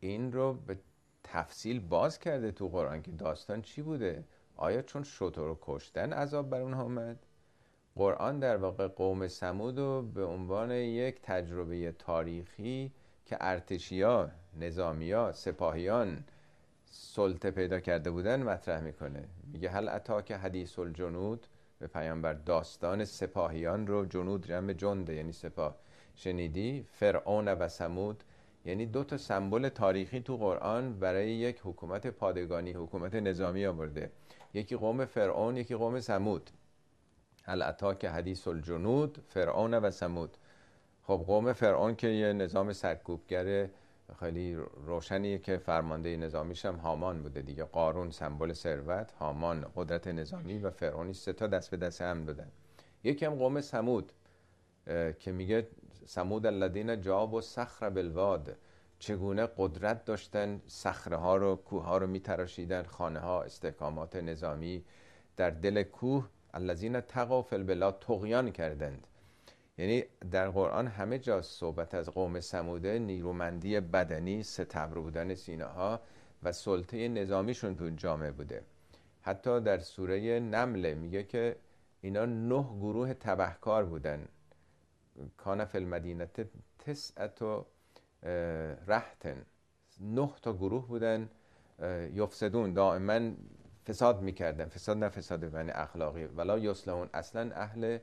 این رو به تفصیل باز کرده تو قرآن که داستان چی بوده آیا چون شطور رو کشتن عذاب بر اون آمد قرآن در واقع قوم سمود رو به عنوان یک تجربه تاریخی که ارتشیا، نظامیا، سپاهیان سلطه پیدا کرده بودن مطرح میکنه میگه هل اتا که حدیث الجنود به پیامبر داستان سپاهیان رو جنود جمع جنده یعنی سپاه شنیدی فرعون و سمود یعنی دو تا سمبل تاریخی تو قرآن برای یک حکومت پادگانی حکومت نظامی آورده یکی قوم فرعون یکی قوم سمود هل حدیث الجنود فرعون و سمود خب قوم فرعون که یه نظام سرکوبگر خیلی روشنیه که فرمانده نظامیش هم هامان بوده دیگه قارون سمبل ثروت هامان قدرت نظامی و فرعونی سه تا دست به دست هم دادن یکی هم قوم سمود که میگه سمود الذین جاب و صخر بالواد چگونه قدرت داشتن صخره ها رو کوه ها رو میتراشیدن خانه ها استحکامات نظامی در دل کوه الذین تقوا فی البلاد تقیان کردند یعنی در قرآن همه جا صحبت از قوم سموده نیرومندی بدنی ستبر بودن سینه ها و سلطه نظامیشون تو جامعه بوده حتی در سوره نمله میگه که اینا نه گروه تبهکار بودن کان فی المدینه تسعت و رحتن نه تا گروه بودن یفسدون دائما فساد میکردن فساد نه فساد معنی اخلاقی ولا یسلحون اصلا اهل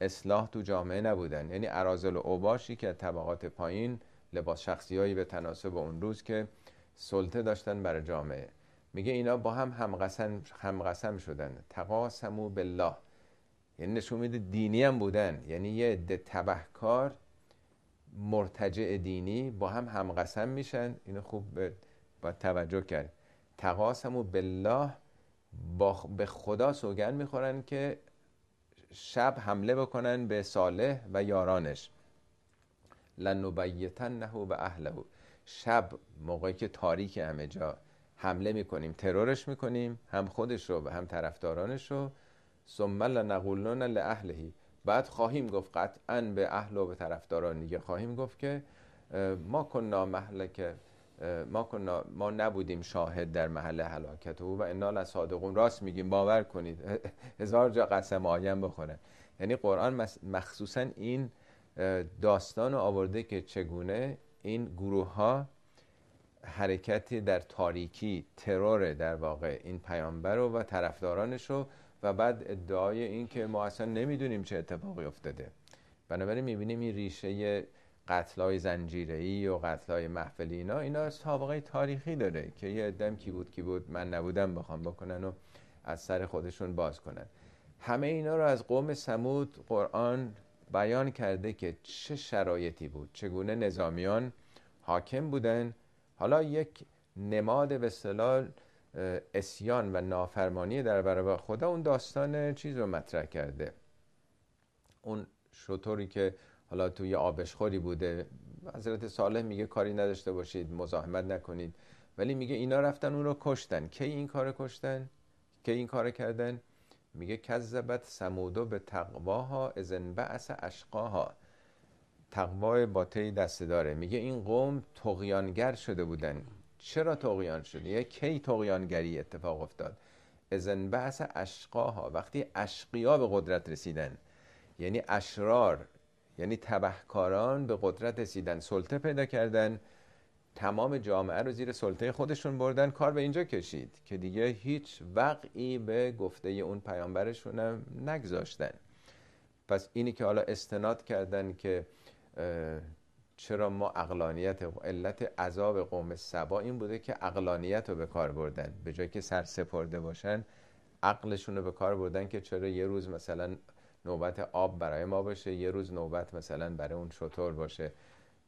اصلاح تو جامعه نبودن یعنی ارازل و اوباشی که طبقات پایین لباس شخصیایی به تناسب اون روز که سلطه داشتن بر جامعه میگه اینا با هم همقسم, قسم شدن تقاسمو بالله یعنی نشون میده دینی هم بودن یعنی یه عده تبهکار مرتجع دینی با هم همقسم میشن اینو خوب باید توجه کرد تقاسمو بالله با به خدا سوگن میخورن که شب حمله بکنن به صالح و یارانش لنبیتنه و اهله شب موقعی که تاریک همه جا حمله میکنیم ترورش میکنیم هم خودش رو و هم طرفدارانش رو ثم لنقولن لاهله بعد خواهیم گفت قطعا به اهل و به طرفداران دیگه خواهیم گفت که ما کنا محلک ما, ما نبودیم شاهد در محل حلاکت او و انا صادقون راست میگیم باور کنید هزار جا قسم آیم بخورن یعنی قرآن مخصوصا این داستان آورده که چگونه این گروه ها حرکت در تاریکی ترور در واقع این پیامبر و طرفدارانش رو و بعد ادعای این که ما اصلا نمیدونیم چه اتفاقی افتاده بنابراین میبینیم این ریشه قتل های زنجیره و قتل های محفلی اینا اینا سابقه تاریخی داره که یه ادم کی بود کی بود من نبودم بخوام بکنن و از سر خودشون باز کنن همه اینا رو از قوم سمود قرآن بیان کرده که چه شرایطی بود چگونه نظامیان حاکم بودن حالا یک نماد به اسیان و نافرمانی در برابر خدا اون داستان چیز رو مطرح کرده اون شطوری که حالا توی یه آبشخوری بوده حضرت صالح میگه کاری نداشته باشید مزاحمت نکنید ولی میگه اینا رفتن اون رو کشتن کی این کار کشتن کی این کار کردن میگه کذبت سمودو به تقواها از انبعث اشقاها تقوا باطی دسته داره میگه این قوم تقیانگر شده بودن چرا تقیان شد یه کی تقیانگری اتفاق افتاد از انبعث اشقاها وقتی اشقیا به قدرت رسیدن یعنی اشرار یعنی تبهکاران به قدرت رسیدن سلطه پیدا کردن تمام جامعه رو زیر سلطه خودشون بردن کار به اینجا کشید که دیگه هیچ وقعی به گفته اون پیامبرشون هم نگذاشتن پس اینی که حالا استناد کردن که چرا ما اقلانیت علت عذاب قوم سبا این بوده که اقلانیت رو به کار بردن به جای که سرسپرده باشن عقلشون رو به کار بردن که چرا یه روز مثلا نوبت آب برای ما باشه یه روز نوبت مثلا برای اون شطور باشه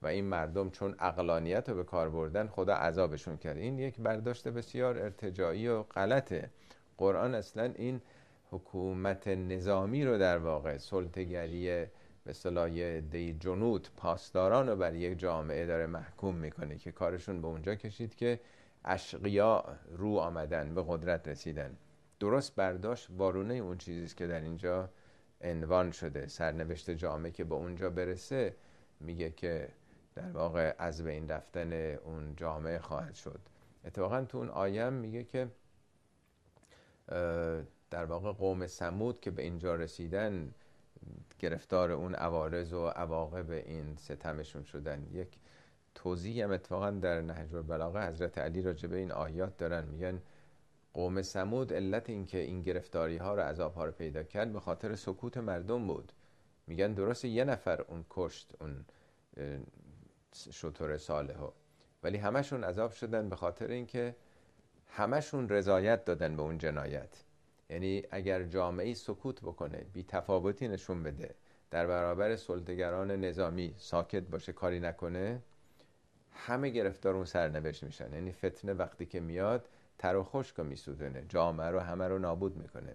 و این مردم چون اقلانیت رو به کار بردن خدا عذابشون کرد این یک برداشت بسیار ارتجاعی و غلطه قرآن اصلا این حکومت نظامی رو در واقع سلطگری به صلاح دی جنود پاسداران رو بر یک جامعه داره محکوم میکنه که کارشون به اونجا کشید که اشقیا رو آمدن به قدرت رسیدن درست برداشت وارونه اون چیزیست که در اینجا عنوان شده سرنوشت جامعه که به اونجا برسه میگه که در واقع از بین رفتن اون جامعه خواهد شد اتفاقا تو اون آیم میگه که در واقع قوم سمود که به اینجا رسیدن گرفتار اون عوارض و عواقب این ستمشون شدن یک توضیح هم اتفاقا در نهج البلاغه حضرت علی راجع به این آیات دارن میگن قوم سمود علت اینکه این گرفتاری ها رو عذاب ها رو پیدا کرد به خاطر سکوت مردم بود میگن درست یه نفر اون کشت اون شطور صالحو ولی همشون عذاب شدن به خاطر اینکه همشون رضایت دادن به اون جنایت یعنی اگر جامعه سکوت بکنه بی تفاوتی نشون بده در برابر سلطگران نظامی ساکت باشه کاری نکنه همه گرفتار اون سرنوشت میشن یعنی فتنه وقتی که میاد تر و خشک رو میسوزونه جامعه رو همه رو نابود میکنه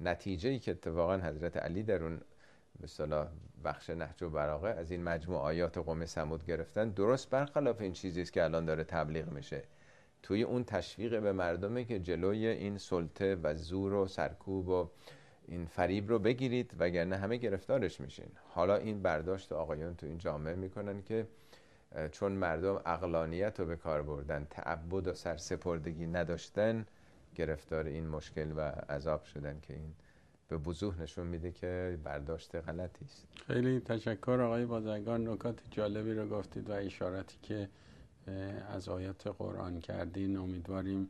نتیجه ای که اتفاقا حضرت علی در اون به بخش نهج و براغه از این مجموع آیات قوم سمود گرفتن درست برخلاف این چیزی است که الان داره تبلیغ میشه توی اون تشویق به مردمه که جلوی این سلطه و زور و سرکوب و این فریب رو بگیرید وگرنه همه گرفتارش میشین حالا این برداشت آقایان تو این جامعه میکنن که چون مردم اقلانیت رو به کار بردن تعبد و سرسپردگی نداشتن گرفتار این مشکل و عذاب شدن که این به وضوح نشون میده که برداشت غلطی است خیلی تشکر آقای بازرگان نکات جالبی رو گفتید و اشارتی که از آیات قرآن کردین امیدواریم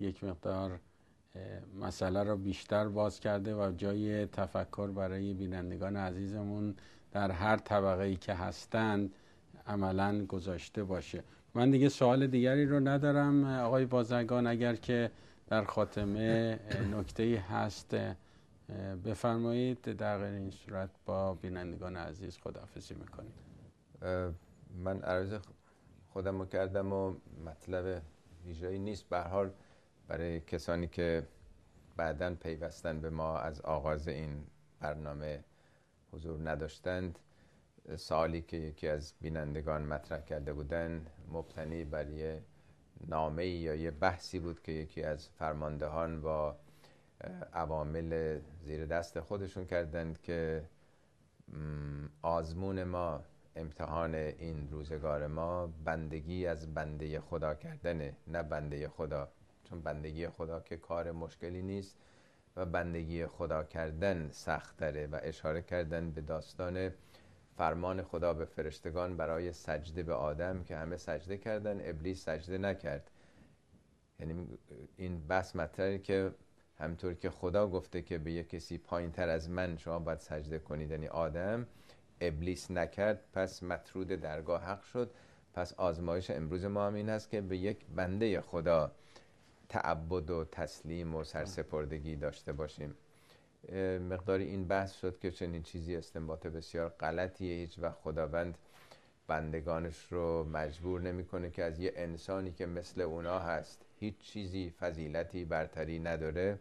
یک مقدار مسئله را بیشتر باز کرده و جای تفکر برای بینندگان عزیزمون در هر طبقه ای که هستند عملا گذاشته باشه من دیگه سوال دیگری رو ندارم آقای بازرگان اگر که در خاتمه نکته هست بفرمایید در غیر این صورت با بینندگان عزیز خداحافظی میکنیم من عرض خودم رو کردم و مطلب ویژه‌ای نیست به حال برای کسانی که بعدا پیوستن به ما از آغاز این برنامه حضور نداشتند سالی که یکی از بینندگان مطرح کرده بودن مبتنی بر یه نامه یا یه بحثی بود که یکی از فرماندهان با عوامل زیر دست خودشون کردند که آزمون ما امتحان این روزگار ما بندگی از بنده خدا کردنه نه بنده خدا چون بندگی خدا که کار مشکلی نیست و بندگی خدا کردن سختره و اشاره کردن به داستان فرمان خدا به فرشتگان برای سجده به آدم که همه سجده کردن ابلیس سجده نکرد یعنی این بس مطرحه که همطور که خدا گفته که به یک کسی پایین تر از من شما باید سجده کنید یعنی آدم ابلیس نکرد پس مطرود درگاه حق شد پس آزمایش امروز ما هم این هست که به یک بنده خدا تعبد و تسلیم و سرسپردگی داشته باشیم مقداری این بحث شد که چنین چیزی استنباط بسیار غلطیه هیچ و خداوند بندگانش رو مجبور نمیکنه که از یه انسانی که مثل اونا هست هیچ چیزی فضیلتی برتری نداره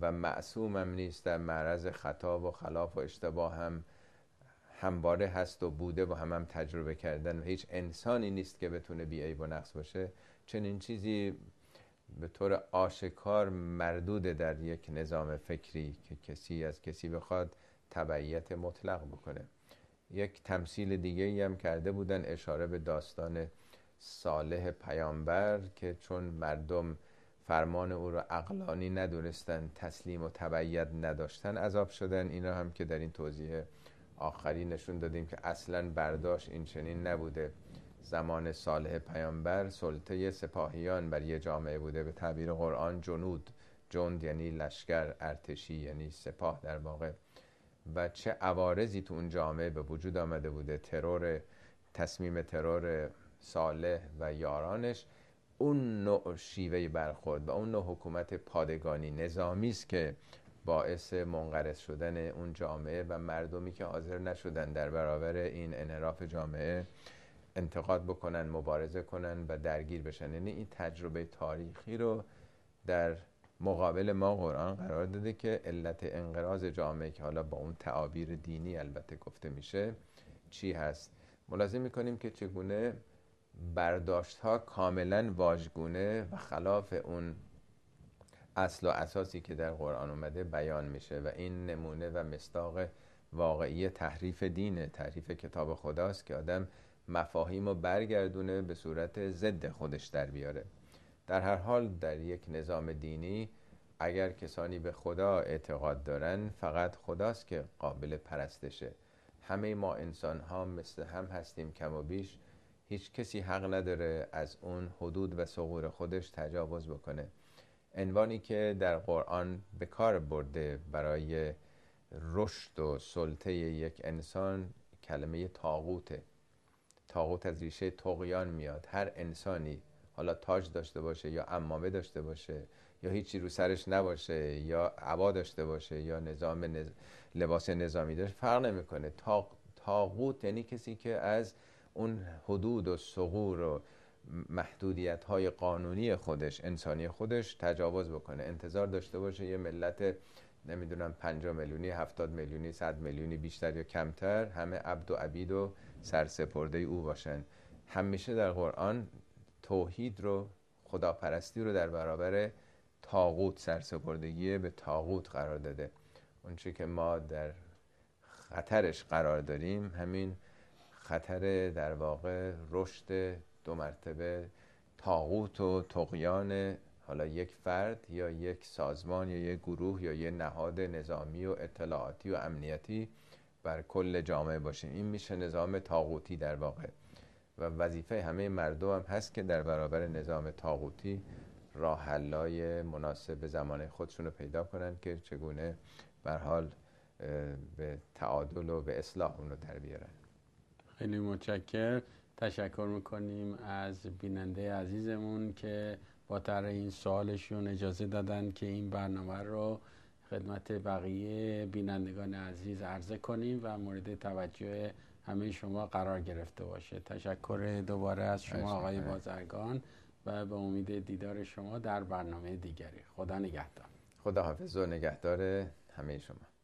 و معصومم نیست در معرض خطا و خلاف و اشتباه هم همواره هست و بوده و هم تجربه کردن و هیچ انسانی نیست که بتونه بیعیب و نقص باشه چنین چیزی به طور آشکار مردود در یک نظام فکری که کسی از کسی بخواد تبعیت مطلق بکنه یک تمثیل دیگه ای هم کرده بودن اشاره به داستان صالح پیامبر که چون مردم فرمان او را اقلانی ندونستن تسلیم و تبعیت نداشتن عذاب شدن اینا هم که در این توضیح آخری نشون دادیم که اصلا برداشت این چنین نبوده زمان صالح پیامبر سلطه سپاهیان بر یه جامعه بوده به تعبیر قرآن جنود جند یعنی لشکر ارتشی یعنی سپاه در واقع و چه عوارضی تو اون جامعه به وجود آمده بوده ترور تصمیم ترور صالح و یارانش اون نوع شیوه برخورد و اون نوع حکومت پادگانی نظامی است که باعث منقرض شدن اون جامعه و مردمی که حاضر نشدن در برابر این انحراف جامعه انتقاد بکنن مبارزه کنن و درگیر بشن یعنی این تجربه تاریخی رو در مقابل ما قرآن قرار داده که علت انقراض جامعه که حالا با اون تعابیر دینی البته گفته میشه چی هست ملازم میکنیم که چگونه برداشت ها کاملا واجگونه و خلاف اون اصل و اساسی که در قرآن اومده بیان میشه و این نمونه و مستاق واقعی تحریف دینه تحریف کتاب خداست که آدم مفاهیم رو برگردونه به صورت ضد خودش در بیاره در هر حال در یک نظام دینی اگر کسانی به خدا اعتقاد دارن فقط خداست که قابل پرستشه همه ما انسان ها مثل هم هستیم کم و بیش هیچ کسی حق نداره از اون حدود و صغور خودش تجاوز بکنه انوانی که در قرآن به کار برده برای رشد و سلطه یک انسان کلمه تاغوته تاغوت از ریشه تقیان میاد هر انسانی حالا تاج داشته باشه یا امامه داشته باشه یا هیچی رو سرش نباشه یا عبا داشته باشه یا نظام لباس نظامی داشته فرق نمیکنه کنه تاغوت یعنی کسی که از اون حدود و سغور و محدودیت های قانونی خودش انسانی خودش تجاوز بکنه انتظار داشته باشه یه ملت نمیدونم 50 میلیونی 70 میلیونی 100 میلیونی بیشتر یا کمتر همه عبد و عبید و سرسپرده او باشن همیشه در قرآن توحید رو خداپرستی رو در برابر تاغوت سرسپردگی به تاغوت قرار داده اونچه که ما در خطرش قرار داریم همین خطر در واقع رشد دو مرتبه تاغوت و تقیان حالا یک فرد یا یک سازمان یا یک گروه یا یک نهاد نظامی و اطلاعاتی و امنیتی بر کل جامعه باشیم این میشه نظام تاغوتی در واقع و وظیفه همه مردم هم هست که در برابر نظام تاغوتی راه مناسب زمان خودشون رو پیدا کنن که چگونه بر حال به تعادل و به اصلاح اون رو در بیارن خیلی متشکر تشکر میکنیم از بیننده عزیزمون که با طرح این سوالشون اجازه دادن که این برنامه رو خدمت بقیه بینندگان عزیز عرضه کنیم و مورد توجه همه شما قرار گرفته باشه تشکر دوباره از شما آقای بازرگان و به امید دیدار شما در برنامه دیگری خدا نگهدار خدا حافظ و نگهدار همه شما